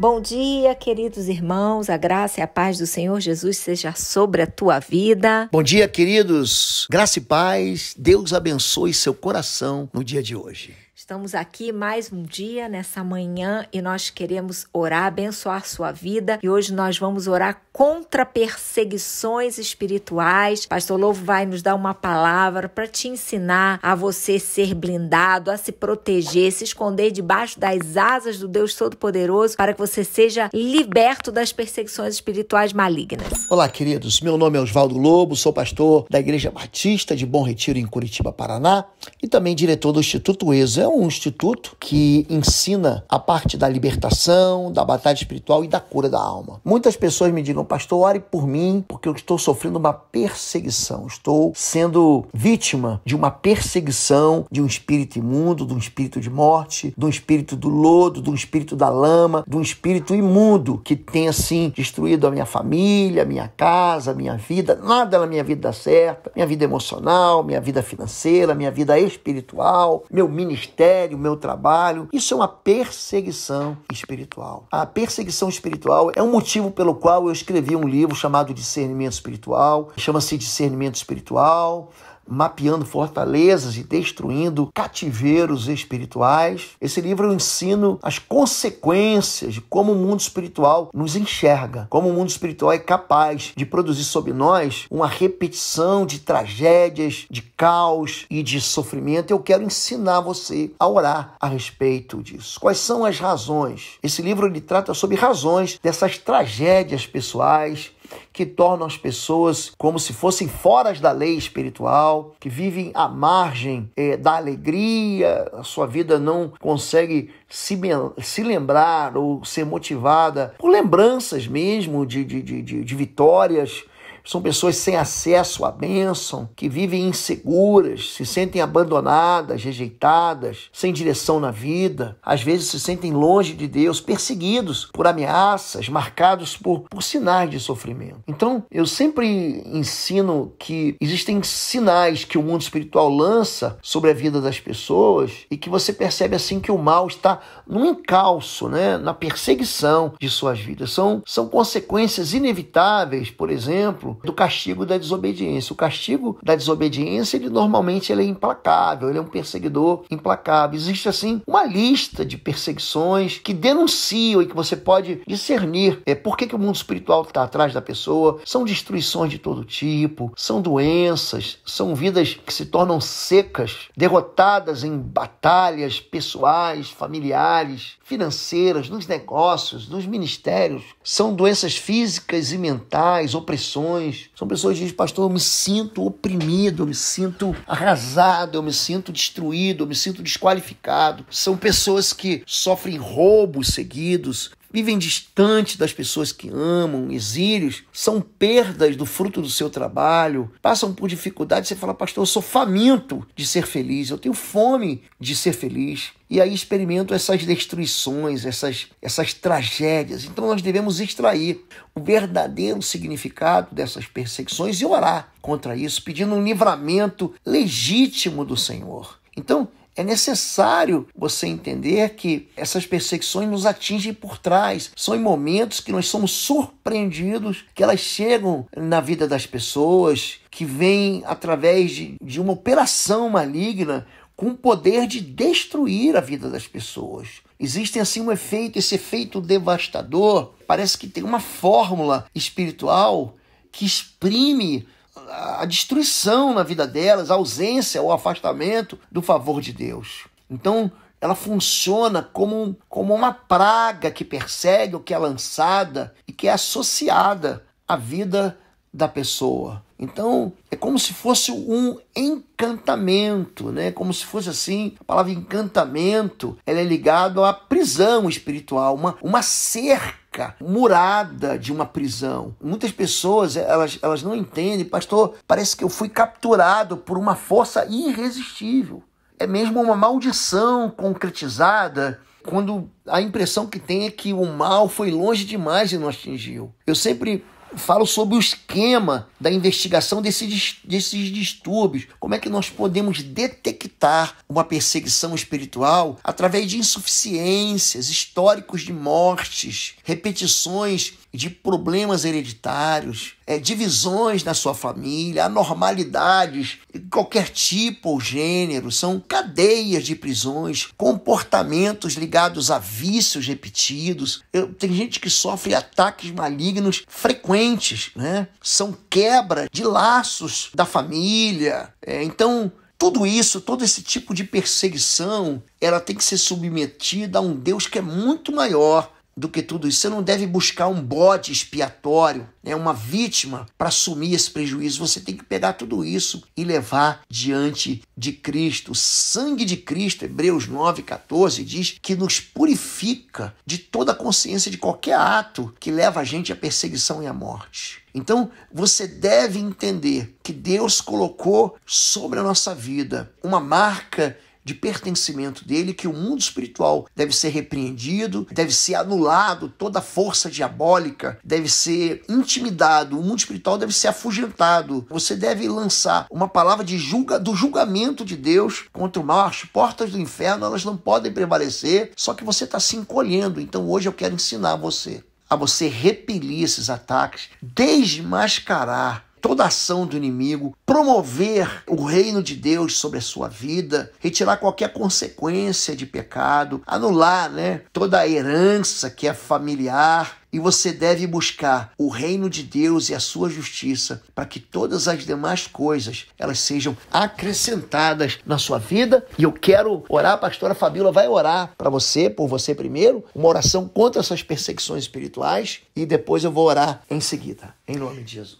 Bom dia, queridos irmãos. A graça e a paz do Senhor Jesus seja sobre a tua vida. Bom dia, queridos. Graça e paz. Deus abençoe seu coração no dia de hoje. Estamos aqui mais um dia nessa manhã e nós queremos orar, abençoar sua vida. E hoje nós vamos orar contra perseguições espirituais. Pastor Louvo vai nos dar uma palavra para te ensinar a você ser blindado, a se proteger, se esconder debaixo das asas do Deus Todo-Poderoso para que você seja liberto das perseguições espirituais malignas. Olá, queridos. Meu nome é Oswaldo Lobo, sou pastor da Igreja Batista de Bom Retiro em Curitiba, Paraná e também diretor do Instituto ESO. É um instituto que ensina a parte da libertação, da batalha espiritual e da cura da alma. Muitas pessoas me digam, pastor, ore por mim, porque eu estou sofrendo uma perseguição, estou sendo vítima de uma perseguição de um espírito imundo, de um espírito de morte, de um espírito do lodo, de um espírito da lama, de um espírito imundo que tem assim destruído a minha família, a minha casa, a minha vida, nada na minha vida dá certo, minha vida emocional, minha vida financeira, minha vida espiritual, meu ministério ministério, meu trabalho. Isso é uma perseguição espiritual. A perseguição espiritual é um motivo pelo qual eu escrevi um livro chamado Discernimento Espiritual, chama-se Discernimento Espiritual mapeando fortalezas e destruindo cativeiros espirituais. Esse livro eu é ensino as consequências de como o mundo espiritual nos enxerga, como o mundo espiritual é capaz de produzir sobre nós uma repetição de tragédias, de caos e de sofrimento. Eu quero ensinar você a orar a respeito disso. Quais são as razões? Esse livro ele trata sobre razões dessas tragédias pessoais, que tornam as pessoas como se fossem fora da lei espiritual, que vivem à margem eh, da alegria, a sua vida não consegue se, se lembrar ou ser motivada por lembranças mesmo de, de, de, de vitórias são pessoas sem acesso à bênção, que vivem inseguras, se sentem abandonadas, rejeitadas, sem direção na vida. Às vezes se sentem longe de Deus, perseguidos por ameaças, marcados por, por sinais de sofrimento. Então, eu sempre ensino que existem sinais que o mundo espiritual lança sobre a vida das pessoas e que você percebe assim que o mal está no encalço, né? na perseguição de suas vidas. São, são consequências inevitáveis, por exemplo exemplo do castigo da desobediência. O castigo da desobediência, ele normalmente ele é implacável, ele é um perseguidor implacável. Existe assim uma lista de perseguições que denunciam e que você pode discernir é por que, que o mundo espiritual está atrás da pessoa. São destruições de todo tipo, são doenças, são vidas que se tornam secas, derrotadas em batalhas pessoais, familiares, financeiras, nos negócios, nos ministérios. São doenças físicas e mentais, opressões são pessoas que dizem, pastor, eu me sinto oprimido, eu me sinto arrasado, eu me sinto destruído, eu me sinto desqualificado. São pessoas que sofrem roubos seguidos, vivem distante das pessoas que amam, exílios, são perdas do fruto do seu trabalho, passam por dificuldades. Você fala, pastor, eu sou faminto de ser feliz, eu tenho fome de ser feliz. E aí experimento essas destruições, essas, essas tragédias. Então nós devemos extrair o verdadeiro significado dessas perseguições e orar contra isso, pedindo um livramento legítimo do Senhor. Então, é necessário você entender que essas perseguições nos atingem por trás. São em momentos que nós somos surpreendidos que elas chegam na vida das pessoas, que vêm através de, de uma operação maligna com o poder de destruir a vida das pessoas. Existe assim um efeito, esse efeito devastador. Parece que tem uma fórmula espiritual que exprime a destruição na vida delas, a ausência ou afastamento do favor de Deus. Então, ela funciona como, como uma praga que persegue ou que é lançada e que é associada à vida da pessoa. Então, é como se fosse um encantamento, né? Como se fosse assim, a palavra encantamento, ela é ligada à prisão espiritual, uma, uma cerca cerca murada de uma prisão. Muitas pessoas, eh, elas, elas não entendem, pastor, parece que eu fui capturado por uma força irresistível. É mesmo uma maldição concretizada quando a impressão que tem é que o mal foi longe demais e não atingiu. Eu sempre falo sobre o esquema da investigação desses, desses distúrbios. Como é que nós podemos detectar uma perseguição espiritual através de insuficiências, históricos de mortes, repetições de problemas hereditários, é, divisões na sua família, anormalidades, qualquer tipo ou gênero, são cadeias de prisões, comportamentos ligados a vícios repetidos. Eu, tem gente que sofre ataques malignos frequentes, né? São quebra de laços da família. É, então, tudo isso, todo esse tipo de perseguição, ela tem que ser submetida a um Deus que é muito maior do que tudo isso. Você não deve buscar um bode expiatório, né, uma vítima para assumir esse prejuízo. Você tem que pegar tudo isso e levar diante de Cristo. O sangue de Cristo, Hebreus 9, 14, diz que nos purifica de toda a consciência de qualquer ato que leva a gente à perseguição e à morte. Então, você deve entender que Deus colocou sobre a nossa vida uma marca de pertencimento dele, que o mundo espiritual deve ser repreendido, deve ser anulado, toda força diabólica deve ser intimidado, o mundo espiritual deve ser afugentado. Você deve lançar uma palavra de julga, do julgamento de Deus contra o mal. As portas do inferno elas não podem prevalecer, só que você está se encolhendo. Então hoje eu quero ensinar você a você repelir esses ataques, desmascarar toda ação do inimigo, promover o reino de Deus sobre a sua vida, retirar qualquer consequência de pecado, anular né, toda a herança que é familiar, e você deve buscar o reino de Deus e a sua justiça para que todas as demais coisas elas sejam acrescentadas na sua vida. E eu quero orar, a pastora Fabíola vai orar para você, por você primeiro, uma oração contra essas perseguições espirituais e depois eu vou orar em seguida, em nome de Jesus.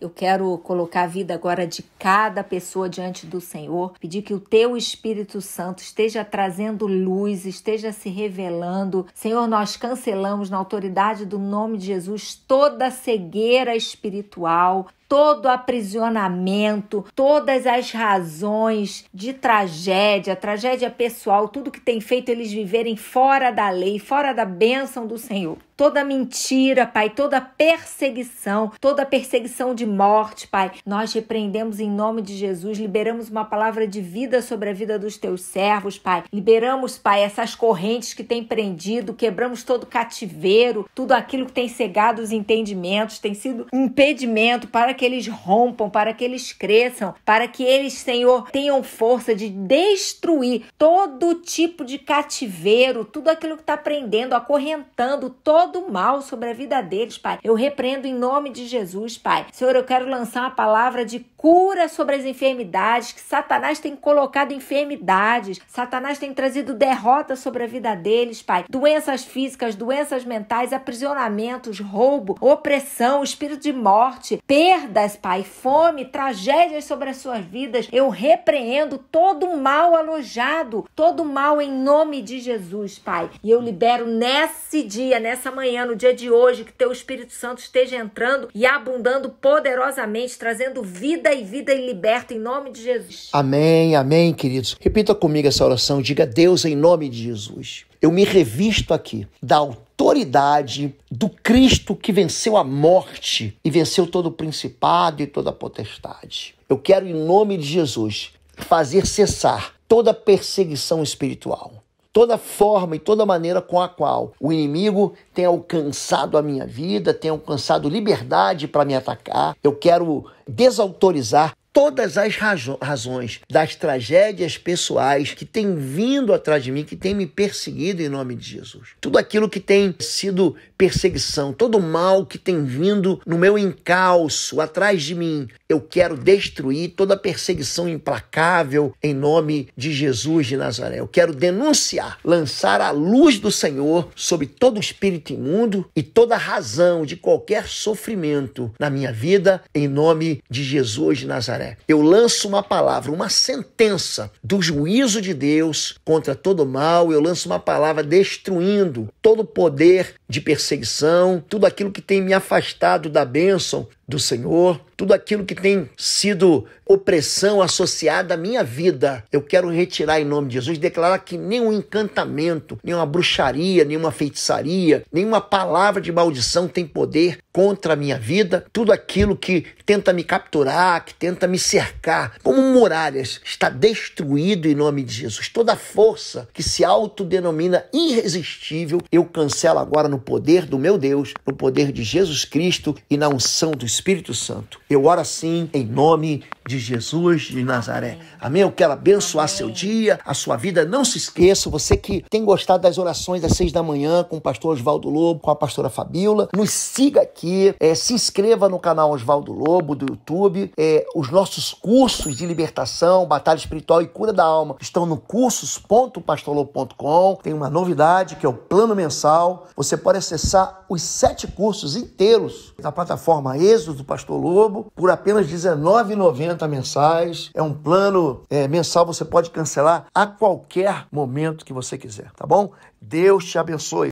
eu quero colocar a vida agora de cada pessoa diante do Senhor, pedir que o teu Espírito Santo esteja trazendo luz, esteja se revelando. Senhor, nós cancelamos na autoridade do nome de Jesus toda cegueira espiritual, todo aprisionamento, todas as razões de tragédia, tragédia pessoal, tudo que tem feito eles viverem fora da lei, fora da bênção do Senhor. Toda mentira, Pai, toda perseguição, toda perseguição de morte, Pai. Nós repreendemos em nome de Jesus, liberamos uma palavra de vida sobre a vida dos teus servos, Pai. Liberamos, Pai, essas correntes que tem prendido, quebramos todo cativeiro, tudo aquilo que tem cegado os entendimentos, tem sido um impedimento para que eles rompam, para que eles cresçam, para que eles, Senhor, tenham força de destruir todo tipo de cativeiro, tudo aquilo que está prendendo, acorrentando todo o mal sobre a vida deles, Pai. Eu repreendo em nome de Jesus, Pai. Senhor, eu quero lançar uma palavra de cura sobre as enfermidades, que Satanás tem colocado enfermidades, Satanás tem trazido derrota sobre a vida deles, Pai. Doenças físicas, doenças mentais, aprisionamentos, roubo, opressão, espírito de morte, perdas, Pai, fome, tragédias sobre as suas vidas. Eu repreendo todo mal alojado, todo mal em nome de Jesus, Pai. E eu libero nesse dia, nessa manhã, no dia de hoje, que teu Espírito Santo esteja entrando e abundando poder poderosamente, trazendo vida e vida e liberta em nome de Jesus. Amém, amém, queridos. Repita comigo essa oração. Diga, Deus, em nome de Jesus, eu me revisto aqui da autoridade do Cristo que venceu a morte e venceu todo o principado e toda a potestade. Eu quero, em nome de Jesus, fazer cessar toda perseguição espiritual toda forma e toda maneira com a qual o inimigo tem alcançado a minha vida, tem alcançado liberdade para me atacar. Eu quero desautorizar todas as razões das tragédias pessoais que têm vindo atrás de mim, que têm me perseguido em nome de Jesus. Tudo aquilo que tem sido perseguição, todo o mal que tem vindo no meu encalço atrás de mim, eu quero destruir toda perseguição implacável em nome de Jesus de Nazaré. Eu quero denunciar, lançar a luz do Senhor sobre todo espírito imundo e toda razão de qualquer sofrimento na minha vida em nome de Jesus de Nazaré. Eu lanço uma palavra, uma sentença do juízo de Deus contra todo mal, eu lanço uma palavra destruindo todo o poder de perseguição, tudo aquilo que tem me afastado da bênção do Senhor, tudo aquilo que tem sido opressão associada à minha vida, eu quero retirar em nome de Jesus, declarar que nenhum encantamento, nenhuma bruxaria, nenhuma feitiçaria, nenhuma palavra de maldição tem poder contra a minha vida, tudo aquilo que tenta me capturar, que tenta me cercar, como muralhas, está destruído em nome de Jesus. Toda força que se autodenomina irresistível, eu cancelo agora no no poder do meu Deus, no poder de Jesus Cristo e na unção do Espírito Santo. Eu oro assim em nome de Jesus de Nazaré. Amém? Eu quero abençoar Amém. seu dia, a sua vida. Não se esqueça, você que tem gostado das orações às seis da manhã com o pastor Oswaldo Lobo, com a pastora Fabíola, nos siga aqui, é, se inscreva no canal Oswaldo Lobo do YouTube. É, os nossos cursos de libertação, batalha espiritual e cura da alma estão no cursos.pastorlobo.com. Tem uma novidade que é o plano mensal. Você pode acessar os sete cursos inteiros da plataforma Êxodo do Pastor Lobo por apenas R$19,90 150 mensais. É um plano é, mensal, você pode cancelar a qualquer momento que você quiser, tá bom? Deus te abençoe.